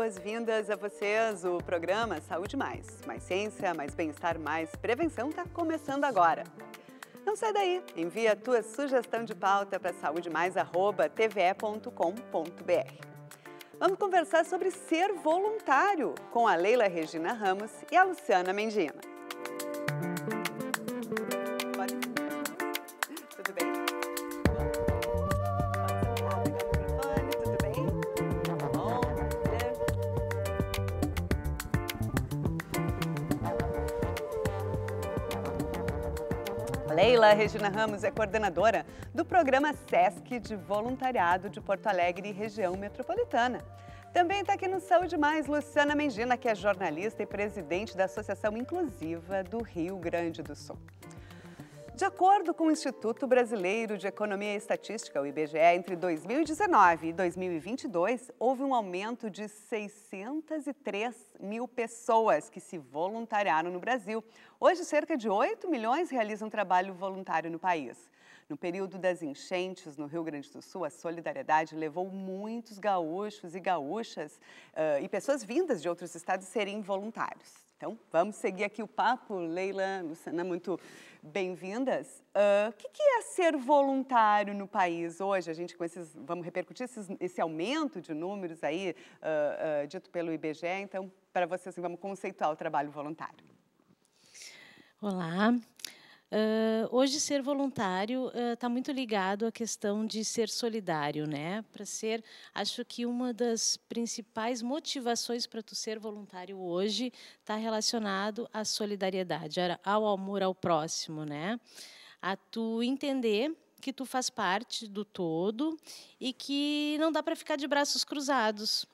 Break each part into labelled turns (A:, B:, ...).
A: boas-vindas a vocês. O programa Saúde Mais, mais ciência, mais bem-estar, mais prevenção está começando agora. Não sai daí, envia a tua sugestão de pauta para saúdemais@tve.com.br. Vamos conversar sobre ser voluntário com a Leila Regina Ramos e a Luciana Mendina. Leila Regina Ramos é coordenadora do programa SESC de voluntariado de Porto Alegre e região metropolitana. Também está aqui no Saúde Mais Luciana Mendina, que é jornalista e presidente da Associação Inclusiva do Rio Grande do Sul. De acordo com o Instituto Brasileiro de Economia e Estatística, o IBGE, entre 2019 e 2022, houve um aumento de 603 mil pessoas que se voluntariaram no Brasil. Hoje, cerca de 8 milhões realizam trabalho voluntário no país. No período das enchentes no Rio Grande do Sul, a solidariedade levou muitos gaúchos e gaúchas uh, e pessoas vindas de outros estados a serem voluntários. Então, vamos seguir aqui o papo. Leila, Luciana, muito bem-vindas. Ah, o uh, que, que, é ser voluntário no país hoje? A gente com esses, vamos repercutir esses, esse aumento de números aí, uh, uh, dito pelo IBGE. Então, para vocês, assim, vamos conceituar o trabalho voluntário.
B: Olá, Uh, hoje, ser voluntário está ah, uh, muito ligado à questão de ser solidário, né? Para ser, acho que uma das principais motivações para tu ser voluntário hoje está relacionado à solidariedade, ao amor ao próximo, né? A tu entender que tu faz parte do todo e que não dá para ficar de braços cruzados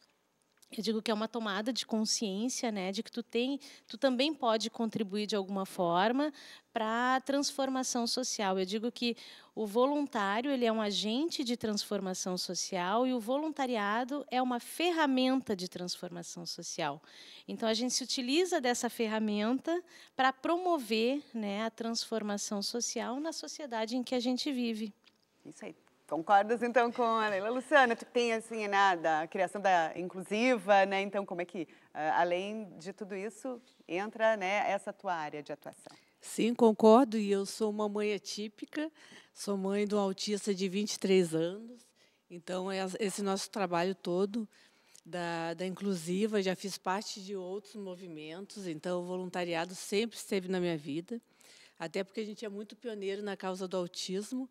B: eu digo que é uma tomada de consciência, né, de que tu tem, tu também pode contribuir de alguma forma para a transformação social. Eu digo que o voluntário ele é um agente de transformação social e o voluntariado é uma ferramenta de transformação social. Então a gente se utiliza dessa ferramenta para promover né, a transformação social na sociedade em que a gente vive.
A: Isso aí. Concordas então com a Leila Luciana? Tu tem assim nada, né, a criação da inclusiva, né? Então como é que, ah, além de tudo isso, entra né essa tua área de atuação?
C: Sim, concordo. E eu sou uma mãe atípica. Sou mãe de um autista de 23 anos. Então é esse nosso trabalho todo da, da inclusiva já fiz parte de outros movimentos. Então o voluntariado sempre esteve na minha vida, até porque a gente é muito pioneiro na causa do autismo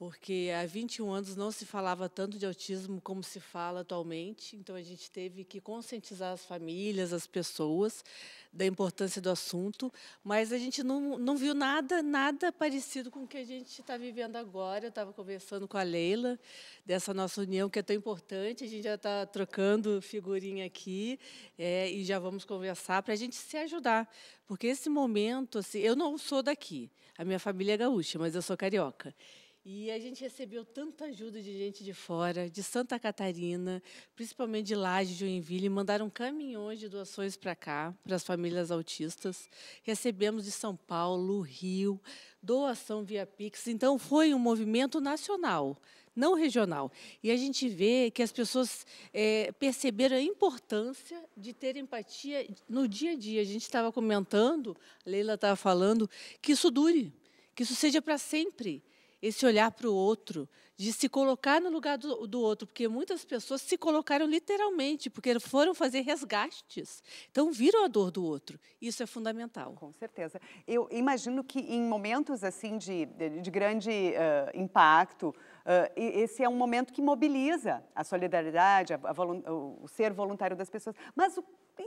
C: porque há 21 anos não se falava tanto de autismo como se fala atualmente, então a gente teve que conscientizar as famílias, as pessoas da importância do assunto, mas a gente não, não viu nada, nada parecido com o que a gente está vivendo agora. Eu estava conversando com a Leila dessa nossa união que é tão importante, a gente já está trocando figurinha aqui é, e já vamos conversar para a gente se ajudar, porque esse momento, assim, eu não sou daqui, a minha família é gaúcha, mas eu sou carioca. E a gente recebeu tanta ajuda de gente de fora, de Santa Catarina, principalmente de Laje, Joinville, mandaram caminhões de doações para cá, para as famílias autistas. Recebemos de São Paulo, Rio, doação via Pix. Então, foi um movimento nacional, não regional. E a gente vê que as pessoas é, perceberam a importância de ter empatia no dia a dia. A gente estava comentando, a Leila estava falando, que isso dure, que isso seja para sempre esse olhar para o outro, de se colocar no lugar do, do, outro, porque muitas pessoas se colocaram literalmente, porque foram fazer resgates.
A: Então, viram a dor do outro. Isso é fundamental. Com certeza. Eu imagino que em momentos assim de, de, grande uh, impacto, Uh, esse é um momento que mobiliza a solidariedade, a, a, o ser voluntário das pessoas. Mas o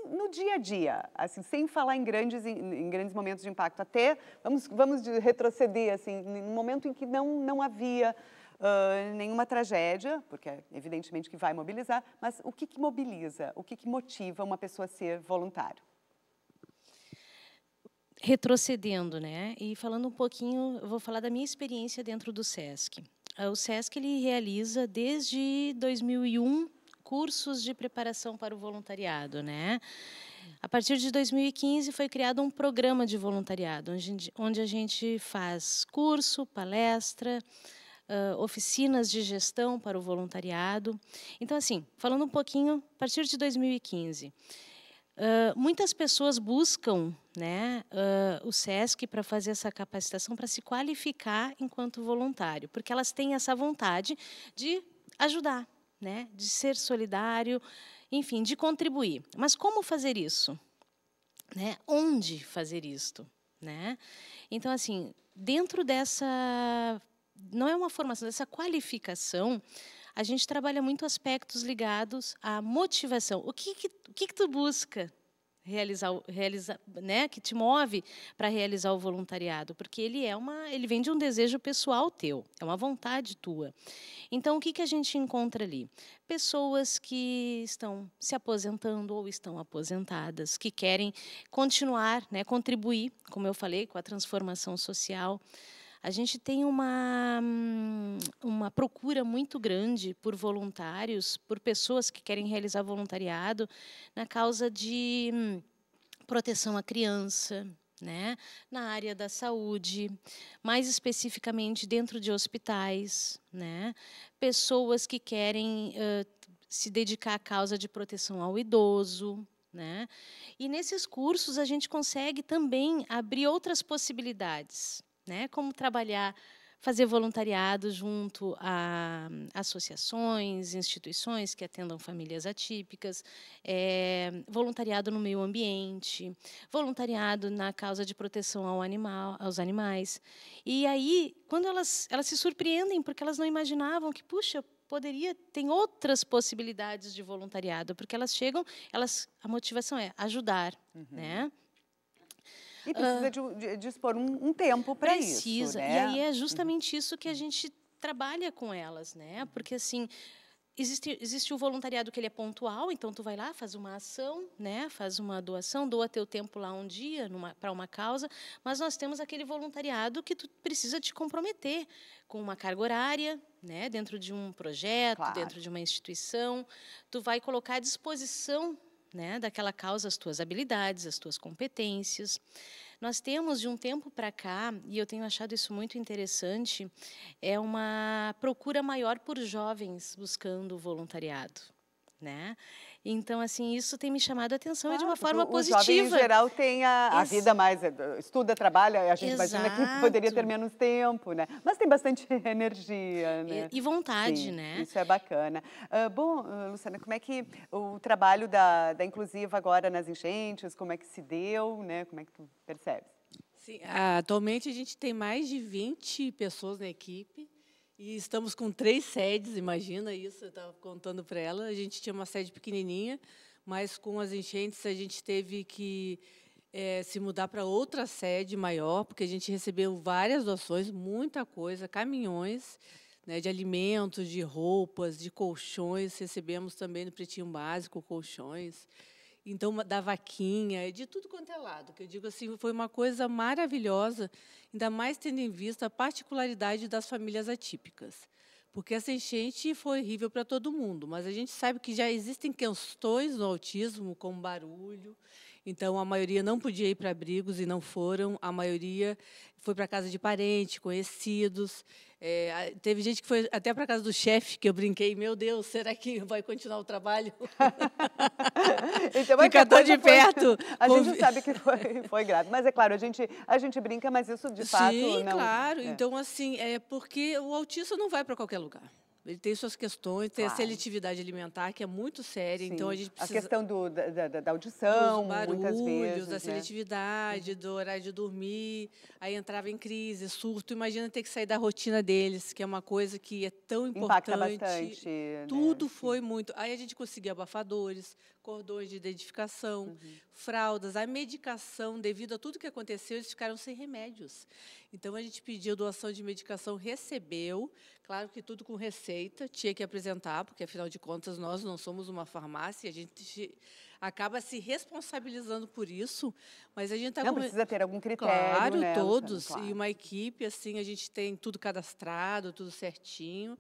A: no dia a dia, assim, sem falar em grandes, em, grandes momentos de impacto, até vamos, vamos retroceder assim, num momento em que não, não havia uh, nenhuma tragédia, porque é evidentemente que vai mobilizar, mas o que, que mobiliza, o que, que motiva uma pessoa a ser voluntário?
B: Retrocedendo, né? E falando um pouquinho, eu vou falar da minha experiência dentro do SESC. Ah, o SESC ele realiza desde 2001 cursos de preparação para o voluntariado, né? A partir de 2015 foi criado um programa de voluntariado, onde a gente faz curso, palestra, Uh, oficinas de gestão para o voluntariado. Então, assim, falando um pouquinho, a partir de 2015, uh, muitas pessoas buscam né, uh, o SESC para fazer essa capacitação, para se qualificar enquanto voluntário, porque elas têm essa vontade de ajudar, né? de ser solidário, enfim, de contribuir. Mas como fazer isso? Né? Onde fazer isto? Né? Então, assim, dentro dessa. Não é uma formação, dessa qualificação, a gente trabalha muito aspectos ligados à motivação. O que, que, o que, que tu busca realizar, realizar né, que te move para realizar o voluntariado, porque ele é uma, ele vem de um desejo pessoal teu, é uma vontade tua. Então, o que que a gente encontra ali? Pessoas que estão se aposentando ou estão aposentadas, que querem continuar, né, contribuir, como eu falei, com a transformação social. A gente tem uma, uma procura muito grande por voluntários, por pessoas que querem realizar voluntariado na causa de hum, proteção à criança, né, na área da saúde, mais especificamente dentro de hospitais, né, pessoas que querem uh, se dedicar à causa de proteção ao idoso. Né? E nesses cursos a gente consegue também abrir outras possibilidades né? Como trabalhar, fazer voluntariado junto a associações, instituições que atendam famílias atípicas, é, voluntariado no meio ambiente, voluntariado na causa de proteção ao animal, aos animais. E aí, quando elas elas se surpreendem porque elas não imaginavam que, puxa, poderia tem outras possibilidades de voluntariado porque elas chegam elas a motivação é ajudar uhum. né e precisa
A: uh, de, de, dispor um, um tempo
B: para isso. Precisa. Né? E aí é justamente uhum. isso que a gente trabalha com elas, né? Porque assim existe, existe o voluntariado que ele é pontual, então tu vai lá, faz uma ação, né? faz uma doação, doa teu tempo lá um dia para uma causa, mas nós temos aquele voluntariado que tu precisa te comprometer com uma carga horária, né? dentro de um projeto, claro. dentro de uma instituição, tu vai colocar à disposição né, daquela causa as tuas habilidades, as tuas competências. Nós temos de um tempo para cá, e eu tenho achado isso muito interessante, é uma procura maior por jovens buscando voluntariado, né? Então, assim, isso tem me chamado a atenção
A: claro, de uma forma o, positiva. O jovem, em geral, tem a, a vida mais... Eh, estuda, trabalha, a gente Exato. imagina que poderia ter menos tempo, né? Mas tem bastante energia, né? E, e vontade, Sim, né? Isso é bacana. Uh, bom, ah, Luciana, como é que o trabalho da, da Inclusiva agora nas enchentes, como é que se deu, né? Como é que tu percebes?
C: Sim, atualmente a gente tem mais de 20 pessoas na equipe, e estamos com três sedes, imagina isso, eu estava contando para ela. A gente tinha uma sede pequenininha, mas com as enchentes a gente teve que é, se mudar para outra sede maior, porque a gente recebeu várias doações, muita coisa, caminhões né, de alimentos, de roupas, de colchões. Recebemos também no Pretinho Básico colchões então da vaquinha, de tudo quanto é lado. Que eu digo assim, foi uma coisa maravilhosa, ainda mais tendo em vista a particularidade das famílias atípicas. Porque essa enchente foi horrível para todo mundo, mas a gente sabe que já existem questões no autismo, como barulho. Então, a maioria não podia ir para abrigos e não foram, a maioria foi para casa de parente, conhecidos. É, teve gente que foi até para casa do chefe, que eu brinquei, meu Deus, será que vai continuar o trabalho?
A: então, Fica tão de perto. Foi, a gente sabe que foi, foi grave. Mas é claro, a gente, a gente brinca, mas isso de Sim, fato não... Sim, claro. É. Então,
C: assim, é porque o autista não vai para qualquer lugar. Ele tem suas questões, tem claro. a seletividade alimentar, que é muito séria, Sim. então a gente precisa... A questão
A: do, da, da, audição, barulhos, muitas vezes, da né?
C: seletividade, uhum. do horário de dormir, aí entrava em crise, surto. Imagina ter que sair da rotina deles, que é uma coisa que é tão importante. Impacta bastante.
A: Né? Tudo
C: né? foi muito... Aí a gente conseguia abafadores, cordões de identificação, uhum. fraldas, a medicação, devido a tudo que aconteceu, eles ficaram sem remédios. Então a gente pediu doação de medicação, recebeu, claro que tudo com receita, tinha que apresentar, porque afinal de contas nós não somos uma farmácia, a gente acaba se responsabilizando por isso, mas a gente está... Não com... precisa ter
A: algum critério, Claro, né, todos, claro. e
C: uma equipe, assim, a gente tem tudo cadastrado, tudo certinho,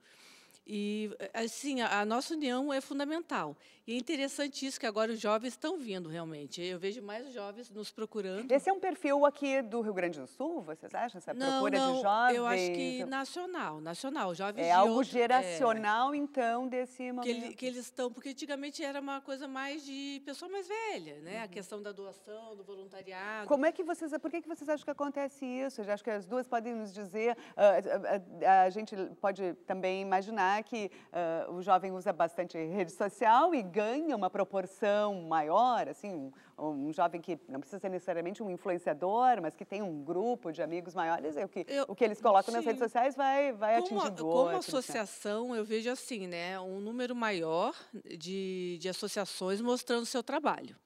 C: e, assim, a nossa união é fundamental. E é interessante isso, que agora os jovens estão vindo realmente. Eu vejo
A: mais jovens nos procurando. Esse é um perfil aqui do Rio Grande do Sul, vocês acham? Essa não, procura não, de jovens? Eu acho que nacional, nacional. Jovens é algo outro, é. geracional, é, então, desse momento. Que, ele, que eles
C: estão, porque antigamente era uma coisa mais de pessoa mais velha, né? Uhum. A questão da doação, do voluntariado. Como é
A: que vocês. Por que, que vocês acham que acontece isso? Eu acho que as duas podem nos dizer. Uh, ah, a, ah, ah, a, gente pode também imaginar que uh, o jovem usa bastante rede social e ganha uma proporção maior, assim, um, um, jovem que não precisa ser necessariamente um influenciador, mas que tem um grupo de amigos maiores, é o que, eu, o que eles colocam sim. nas redes sociais vai, vai como, atingir o Como assim.
C: associação, eu vejo assim, né, um número maior de, de associações mostrando o seu trabalho.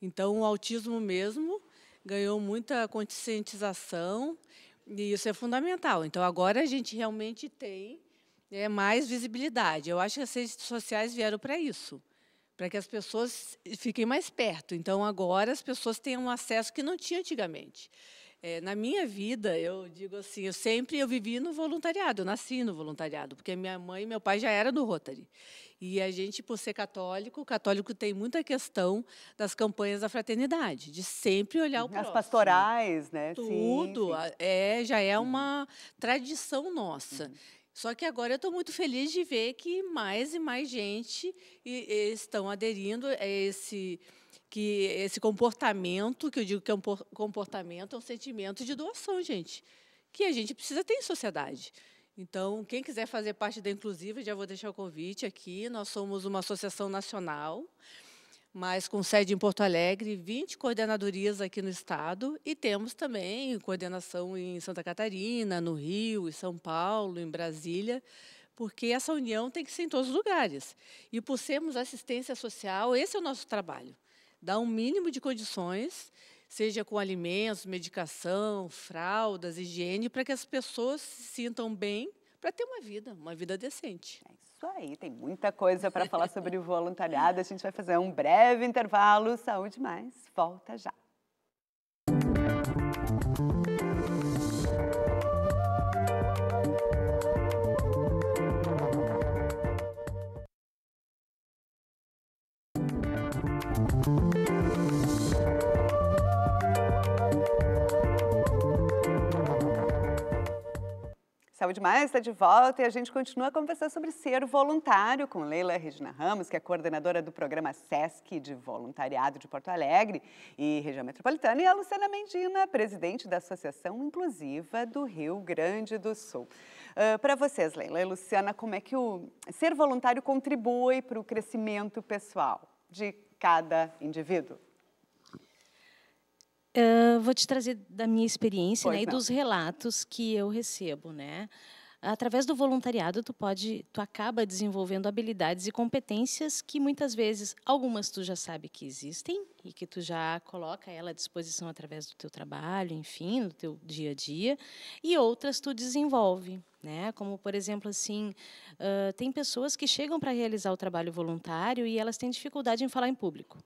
C: Então, o autismo mesmo ganhou muita conscientização e isso é fundamental. Então, agora a gente realmente tem é mais visibilidade. Eu acho que as redes sociais vieram para isso para que as pessoas fiquem mais perto. Então, agora as pessoas têm um acesso que não tinha antigamente. É, na minha vida, eu digo assim, eu sempre eu vivi no voluntariado, eu nasci no voluntariado, porque minha mãe e meu pai já eram do Rotary. E a gente, por ser católico, católico tem muita questão das campanhas da fraternidade, de sempre olhar o próximo. As pastorais, né? Tudo, sim, sim. É, já é uhum. uma tradição nossa. Uhum. Só que agora eu estou muito feliz de ver que mais e mais gente estão aderindo a esse que esse comportamento, que eu digo que é um comportamento, é um sentimento de doação, gente, que a gente precisa ter em sociedade. Então, quem quiser fazer parte da Inclusiva, já vou deixar o convite aqui. Nós somos uma associação nacional mas com sede em Porto Alegre, 20 coordenadorias aqui no estado e temos também coordenação em Santa Catarina, no Rio, em São Paulo, em Brasília, porque essa união tem que ser em todos os lugares. E por sermos assistência social, esse é o nosso trabalho, dar um mínimo de condições, seja com alimentos, medicação, fraldas, higiene, para que as pessoas se sintam bem para ter uma vida, uma vida decente. É isso
A: aí, tem muita coisa para falar sobre o voluntariado. A gente vai fazer um breve intervalo. Saúde mais, volta já. Saúde demais, está de volta e a gente continua a conversar sobre ser voluntário com Leila Regina Ramos, que é coordenadora do programa SESC de Voluntariado de Porto Alegre e região metropolitana, e a Luciana Mendina, presidente da Associação Inclusiva do Rio Grande do Sul. Uh, ah, para vocês, Leila e Luciana, como é que o ser voluntário contribui para o crescimento pessoal de cada indivíduo?
B: Uh, vou te trazer da minha experiência né, e dos relatos que eu recebo, né? Através do voluntariado, tu pode, tu acaba desenvolvendo habilidades e competências que muitas vezes, algumas tu já sabe que existem e que tu já coloca ela à disposição através do teu trabalho, enfim, do teu dia a dia, e outras tu desenvolve, né? Como por exemplo, assim, uh, tem pessoas que chegam para realizar o trabalho voluntário e elas têm dificuldade em falar em público.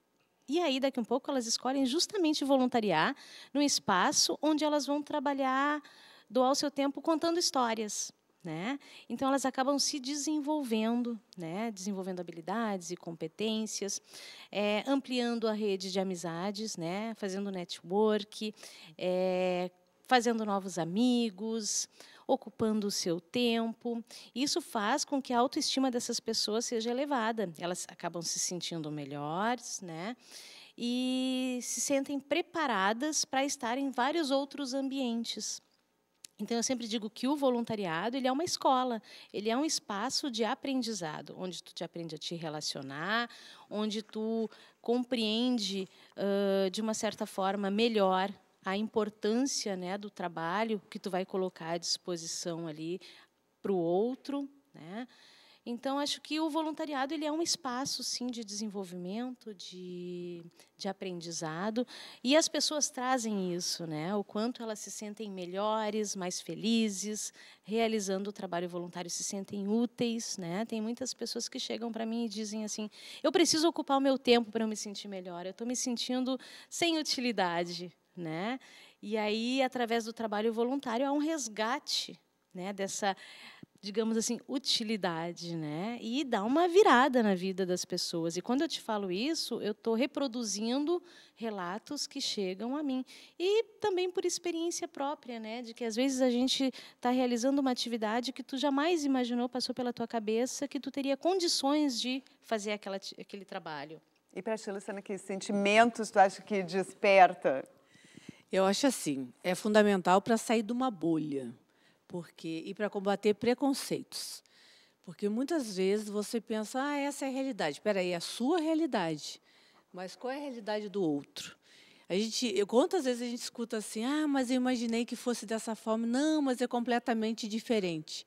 B: E aí, daqui um pouco, elas escolhem justamente voluntariar num espaço onde elas vão trabalhar, doar o seu tempo contando histórias. Né? Então, elas acabam se desenvolvendo, né? desenvolvendo habilidades e competências, é, ampliando a rede de amizades, né? fazendo network, é, fazendo novos amigos, ocupando o seu tempo. Isso faz com que a autoestima dessas pessoas seja elevada. Elas acabam se sentindo melhores, né? E se sentem preparadas para estar em vários outros ambientes. Então eu sempre digo que o voluntariado ele é uma escola, ele é um espaço de aprendizado, onde tu te aprende a te relacionar, onde tu compreende uh, de uma certa forma melhor a importância né, do trabalho que tu vai colocar à disposição ali para o outro. Né? Então, acho que o voluntariado ele é um espaço, sim, de desenvolvimento, de, de aprendizado. E as pessoas trazem isso, né? o quanto elas se sentem melhores, mais felizes, realizando o trabalho voluntário, se sentem úteis. Né? Tem muitas pessoas que chegam para mim e dizem assim, eu preciso ocupar o meu tempo para eu me sentir melhor, eu estou me sentindo sem utilidade né? E aí, através do trabalho voluntário, há um resgate, né? Dessa, digamos assim, utilidade, né? E dá uma virada na vida das pessoas. E quando eu te falo isso, eu estou reproduzindo relatos que chegam a mim e também por experiência própria, né? De que às vezes a gente está realizando uma atividade que tu jamais imaginou passou pela tua cabeça que tu
A: teria condições de fazer aquela, aquele trabalho. E para a Luciana, que sentimentos tu acha que desperta eu acho assim, é fundamental para sair de uma
C: bolha, porque e para combater preconceitos. Porque muitas vezes você pensa, ah, essa é a realidade. Espera aí, é a sua realidade. Mas qual é a realidade do outro? A gente, eu, quantas vezes a gente escuta assim, ah, mas eu imaginei que fosse dessa forma. Não, mas é completamente diferente.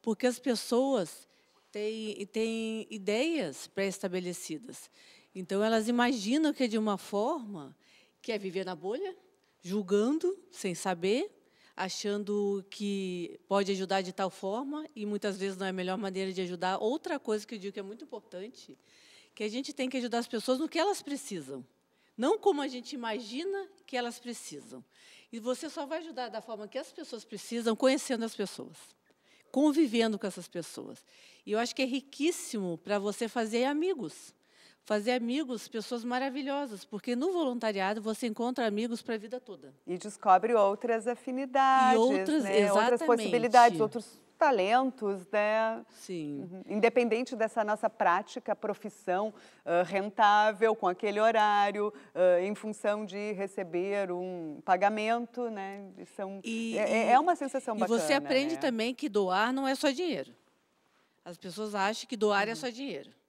C: Porque as pessoas têm, têm ideias pré-estabelecidas. Então, elas imaginam que é de uma forma que é viver na bolha, julgando sem saber, achando que pode ajudar de tal forma e muitas vezes não é a melhor maneira de ajudar. Outra coisa que eu digo que é muito importante, que a gente tem que ajudar as pessoas no que elas precisam, não como a gente imagina que elas precisam. E você só vai ajudar da forma que as pessoas precisam, conhecendo as pessoas, convivendo com essas pessoas. E eu acho que é riquíssimo para você fazer amigos fazer amigos, pessoas maravilhosas, porque no voluntariado você encontra amigos para a vida toda.
A: E descobre outras afinidades, e outras, né? outras possibilidades, outros talentos, né? Sim. Uhum. Independente dessa nossa prática, profissão uh, rentável, com aquele horário, uh, em função de receber um pagamento, né? São, e, é, é, e, é uma sensação bacana. E você aprende né?
C: também que doar não é só dinheiro. As pessoas acham que doar é uhum. é só dinheiro.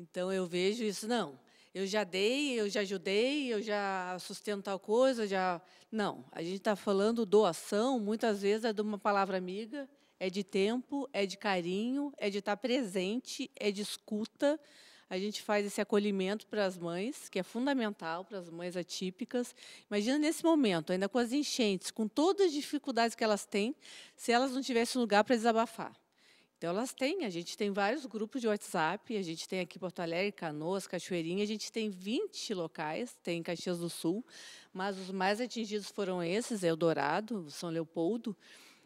C: Então eu vejo isso, não. Eu já dei, eu já ajudei, eu já sustento tal coisa, já. Não. A gente está falando doação, muitas vezes é de uma palavra amiga, é de tempo, é de carinho, é de estar tá presente, é de escuta. A gente faz esse acolhimento para as mães, que é fundamental para as mães atípicas. Imagina nesse momento, ainda com as enchentes, com todas as dificuldades que elas têm, se elas não tivessem lugar para desabafar. Então elas têm, a gente tem vários grupos de WhatsApp, a gente tem aqui Porto Alegre, Canoas, Cachoeirinha, a gente tem 20 locais, tem Caxias do Sul, mas os mais atingidos foram esses, Eldorado, São Leopoldo,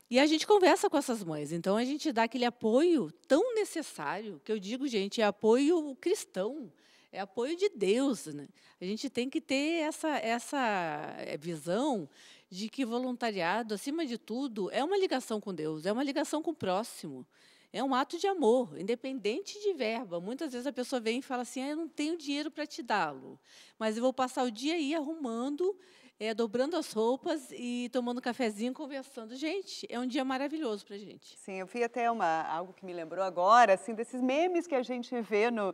C: e a gente conversa com essas mães, então a gente dá aquele apoio tão necessário, que eu digo, gente, é apoio cristão, é apoio de Deus. Né? A gente tem que ter essa, essa eh, visão de que voluntariado, acima de tudo, é uma ligação com Deus, é uma ligação com o próximo é um ato de amor, independente de verba. Muitas vezes a pessoa vem e fala assim: ah, eu não tenho dinheiro para te dá-lo, mas eu vou passar o dia aí arrumando, é, dobrando as roupas e tomando um cafezinho, conversando.
A: Gente, é um dia maravilhoso para gente. Sim, eu vi até uma, algo que me lembrou agora, assim, desses memes que a gente vê no,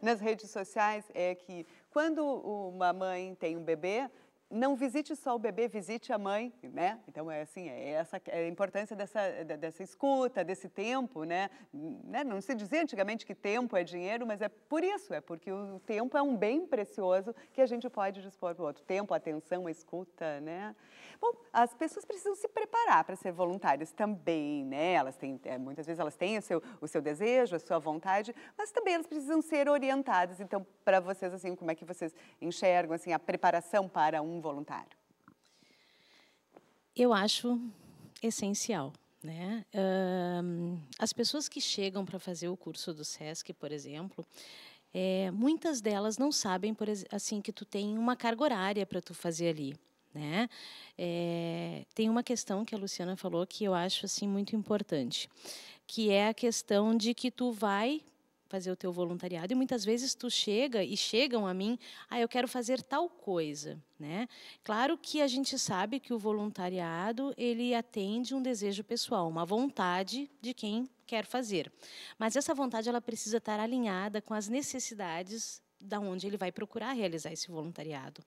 A: nas redes sociais, é que quando uma mãe tem um bebê, não visite só o bebê, visite a mãe, né? Então é assim, é essa é a importância dessa, dessa escuta, desse tempo, né? né? Não se dizia antigamente que tempo é dinheiro, mas é por isso, é porque o tempo é um bem precioso que a gente pode dispor para o outro. Tempo, atenção, escuta, né? Bom, as pessoas precisam se preparar para ser voluntárias também, né? Elas têm, é, muitas vezes elas têm o seu, o seu desejo, a sua vontade, mas também elas precisam ser orientadas. Então, para vocês, assim, como é que vocês enxergam, assim, a preparação para um voluntário?
B: Eu acho essencial. Né? Um, as pessoas que chegam para fazer o curso do SESC, por exemplo, é, muitas delas não sabem, por, assim, que tu tem uma carga horária para tu fazer ali. Né? É, tem uma questão que a Luciana falou que eu acho assim muito importante, que é a questão de que tu vai fazer o teu voluntariado e muitas vezes tu chega e chegam a mim, ah, eu quero fazer tal coisa, né? Claro que a gente sabe que o voluntariado ele atende um desejo pessoal, uma vontade de quem quer fazer, mas essa vontade ela precisa estar alinhada com as necessidades da onde ele vai procurar realizar esse voluntariado,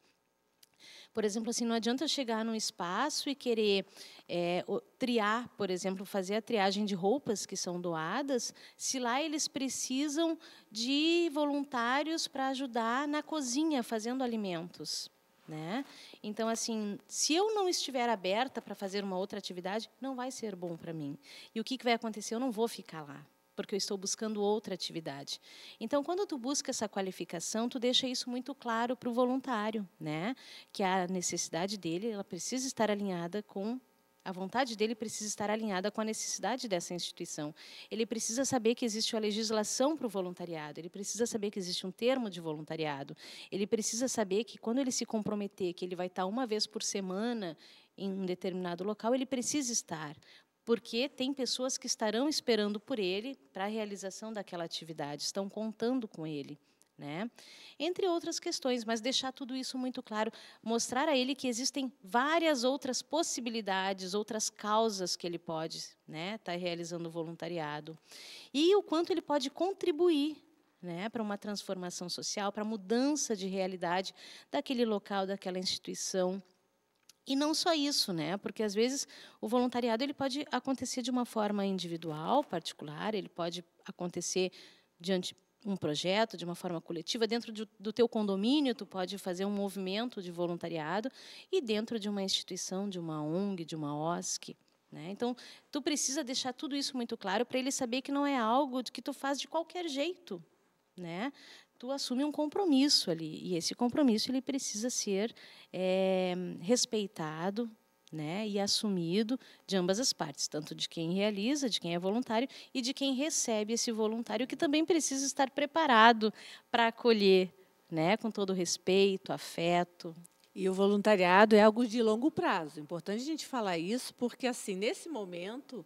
B: por exemplo, assim, não adianta chegar num espaço e querer é, triar, por exemplo, fazer a triagem de roupas que são doadas, se lá eles precisam de voluntários para ajudar na cozinha, fazendo alimentos. Né? Então, assim, se eu não estiver aberta para fazer uma outra atividade, não vai ser bom para mim. E o que, que vai acontecer? Eu não vou ficar lá porque eu estou buscando outra atividade. Então, quando tu busca essa qualificação, tu deixa isso muito claro para o voluntário, né? Que a necessidade dele, ela precisa estar alinhada com a vontade dele precisa estar alinhada com a necessidade dessa instituição. Ele precisa saber que existe uma legislação para o voluntariado, ele precisa saber que existe um termo de voluntariado, ele precisa saber que quando ele se comprometer que ele vai estar uma vez por semana em um determinado local, ele precisa estar, porque tem pessoas que estarão esperando por ele para a realização daquela atividade, estão contando com ele. Né? Entre outras questões, mas deixar tudo isso muito claro, mostrar a ele que existem várias outras possibilidades, outras causas que ele pode estar né, tá realizando o voluntariado, e o quanto ele pode contribuir né, para uma transformação social, para a mudança de realidade daquele local, daquela instituição. E não só isso, né? Porque às vezes o voluntariado ele pode acontecer de uma forma individual, particular, ele pode acontecer diante um projeto de uma forma coletiva dentro de, do teu condomínio tu pode fazer um movimento de voluntariado e dentro de uma instituição de uma ONG de uma OSC né? então tu precisa deixar tudo isso muito claro para ele saber que não é algo que tu faz de qualquer jeito né tu assume um compromisso ali e esse compromisso ele precisa ser é, respeitado, né, e assumido de ambas as partes, tanto de quem realiza, de quem é voluntário e de quem recebe esse voluntário, que também precisa estar preparado para acolher, né, com todo respeito, afeto.
C: E o voluntariado é algo de longo prazo. Importante a gente falar isso, porque assim nesse momento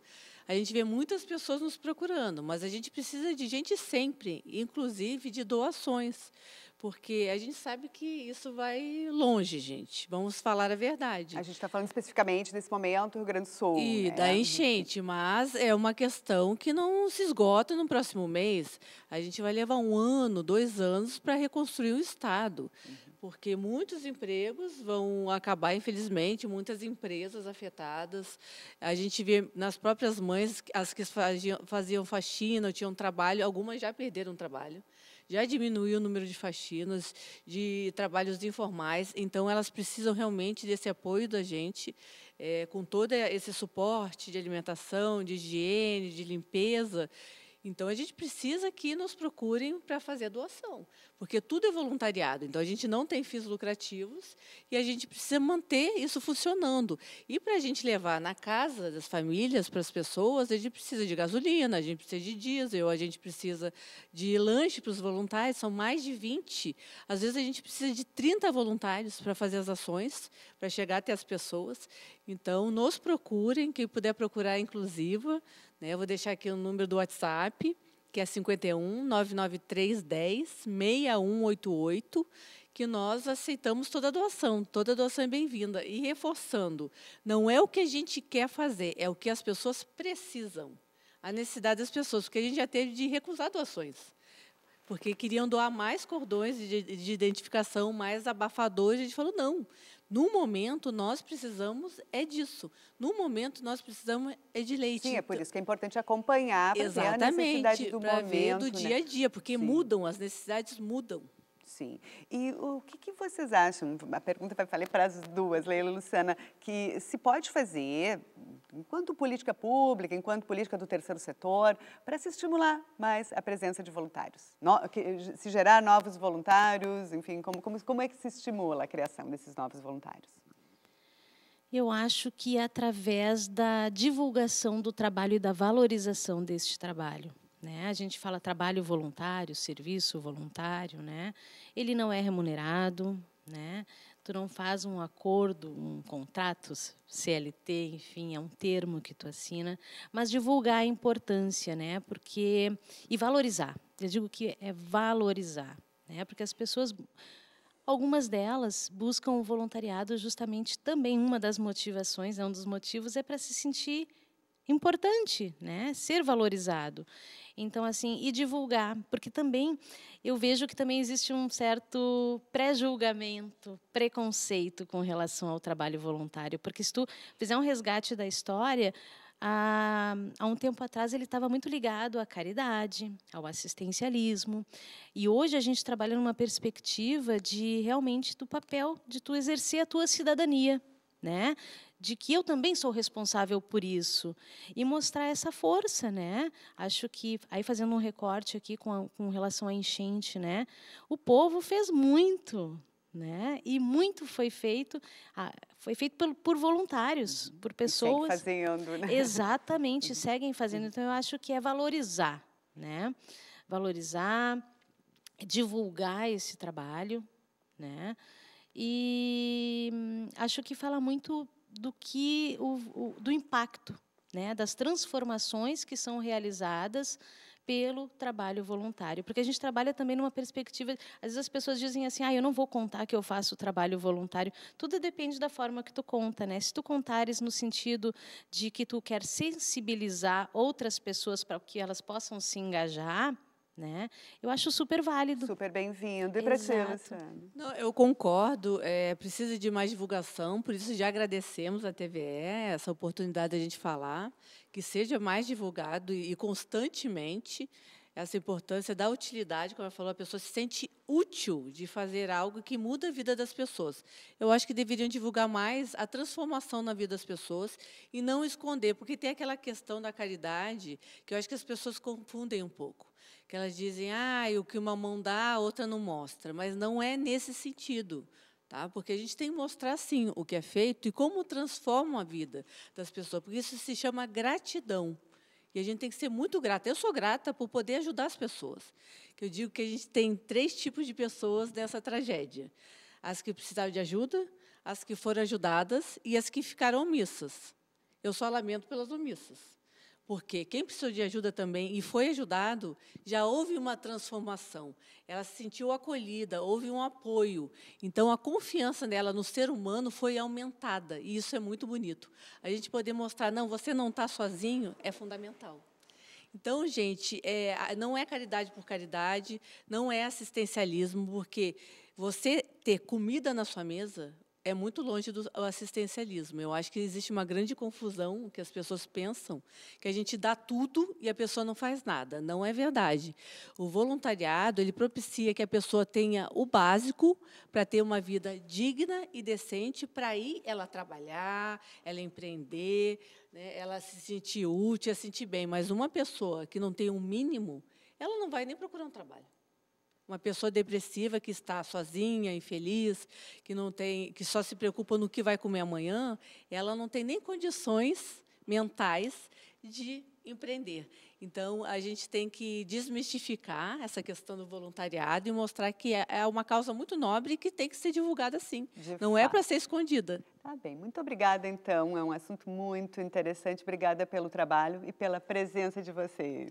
C: a gente vê muitas pessoas nos procurando, mas a gente precisa de gente sempre, inclusive de doações, porque a gente sabe que isso vai longe, gente. Vamos falar a verdade. A gente está falando especificamente nesse momento Rio Grande do Sul. E né? da enchente, mas é uma questão que não se esgota no próximo mês. A gente vai levar um ano, dois anos para reconstruir o estado. Uhum porque muitos empregos vão acabar, infelizmente, muitas empresas afetadas. A gente vê nas próprias mães, as que faziam, faziam faxina, tinham trabalho, algumas já perderam trabalho. Já diminuiu o número de faxinas, de trabalhos informais, então elas precisam realmente desse apoio da gente, é, com todo esse suporte de alimentação, de higiene, de limpeza, então a gente precisa que nos procurem para fazer doação, porque tudo é voluntariado. Então a gente não tem fins lucrativos e a gente precisa manter isso funcionando. E para a gente levar na casa das famílias, para as pessoas, a gente precisa de gasolina, a gente precisa de diesel, a gente precisa de lanche para os voluntários, são mais de 20. Às vezes a gente precisa de 30 voluntários para fazer as ações, para chegar até as pessoas. Então nos procurem, quem puder procurar é inclusiva, né, eu vou deixar aqui o número do WhatsApp, que é 51 993 10 6188, que nós aceitamos toda doação, toda doação é bem-vinda. E reforçando, não é o que a gente quer fazer, é o que as pessoas precisam. A necessidade das pessoas, porque a gente já teve de recusar doações porque queriam doar mais cordões de, de identificação, mais abafadores. A gente falou, não, no momento nós precisamos é disso. No momento nós precisamos é de leite. Sim, é por então
A: isso que é importante acompanhar para ver é a necessidade do momento. do né? dia né? a dia, porque Sim. mudam, as necessidades mudam. Sim. E o que, que vocês acham? A pergunta vai falei para as duas, Leila e Luciana, que se pode fazer, enquanto política pública, enquanto política do terceiro setor, para se estimular mais a presença de voluntários? No, que, se gerar novos voluntários, enfim, como, como, como é que se estimula a criação desses novos voluntários?
B: Eu acho que é através da divulgação do trabalho e da valorização deste trabalho. Né? A gente fala trabalho voluntário, serviço voluntário, né? Ele não é remunerado, né? Tu não faz um acordo, um contrato CLT, enfim, é um termo que tu assina, mas divulgar a importância, né? Porque e valorizar. Eu digo que é valorizar, né? Porque as pessoas Algumas delas buscam o voluntariado justamente também uma das motivações, é um dos motivos é para se sentir importante, né? Ser valorizado. Então, assim, e divulgar, porque também eu vejo que também existe um certo pré-julgamento, preconceito com relação ao trabalho voluntário, porque se tu fizer um resgate da história, há, há um tempo atrás ele estava muito ligado à caridade, ao assistencialismo, e hoje a gente trabalha numa perspectiva de realmente do papel de tu exercer a tua cidadania, né? de que eu também sou responsável por isso e mostrar essa força, né? Acho que aí fazendo um recorte aqui com, a, com relação à enchente, né? O povo fez muito, né? E muito foi feito, foi feito por, por voluntários, uhum. por pessoas. seguem fazendo, né? Exatamente, uhum. seguem fazendo. Então eu acho que é valorizar, né? Valorizar, divulgar esse trabalho, né? E hum, acho que fala muito do que o, o, do impacto, né, das transformações que são realizadas pelo trabalho voluntário, porque a gente trabalha também numa perspectiva, às vezes as pessoas dizem assim: "Ah, eu não vou contar que eu faço trabalho voluntário". Tudo depende da forma que tu conta, né? Se tu contares no sentido de que tu quer sensibilizar outras pessoas para que elas possam se engajar, né? Eu acho super válido. Super bem-vindo. E para ti, Luciana?
C: Eu concordo, é, precisa de mais divulgação, por isso já agradecemos à TVE essa oportunidade de a gente falar, que seja mais divulgado e, e constantemente essa importância da utilidade, como ela falou, a pessoa se sente útil de fazer algo que muda a vida das pessoas. Eu acho que deveriam divulgar mais a transformação na vida das pessoas e não esconder, porque tem aquela questão da caridade que eu acho que as pessoas confundem um pouco que elas dizem, ah, o que uma mão dá, a outra não mostra. Mas não é nesse sentido. Tá? Porque a gente tem que mostrar, sim, o que é feito e como transforma a vida das pessoas. Porque isso se chama gratidão. E a gente tem que ser muito grata. Eu sou grata por poder ajudar as pessoas. Eu digo que a gente tem três tipos de pessoas nessa tragédia: as que precisaram de ajuda, as que foram ajudadas e as que ficaram omissas. Eu só lamento pelas omissas. Porque quem precisou de ajuda também e foi ajudado, já houve uma transformação. Ela se sentiu acolhida, houve um apoio. Então, a confiança dela no ser humano foi aumentada. E isso é muito bonito. A gente poder mostrar, não, você não está sozinho, é fundamental. Então, gente, é, não é caridade por caridade, não é assistencialismo, porque você ter comida na sua mesa, é muito longe do assistencialismo. Eu acho que existe uma grande confusão que as pessoas pensam que a gente dá tudo e a pessoa não faz nada. Não é verdade. O voluntariado ele propicia que a pessoa tenha o básico para ter uma vida digna e decente, para ir ela trabalhar, ela empreender, né, ela se sentir útil, se sentir bem. Mas uma pessoa que não tem um mínimo, ela não vai nem procurar um trabalho. Uma pessoa depressiva que está sozinha, infeliz, que não tem, que só se preocupa no que vai comer amanhã, ela não tem nem condições mentais de empreender. Então, a gente tem que desmistificar
A: essa questão do voluntariado e mostrar
C: que é, é uma causa muito nobre que tem que ser divulgada sim. De Não é
A: fato. é para ser escondida. Tá bem. Muito obrigada, então. É um assunto muito interessante. Obrigada pelo trabalho e pela presença de vocês.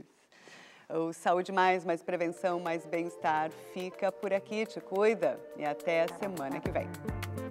A: O Saúde Mais, mais prevenção, mais bem-estar fica por aqui. Te cuida e até a semana que vem.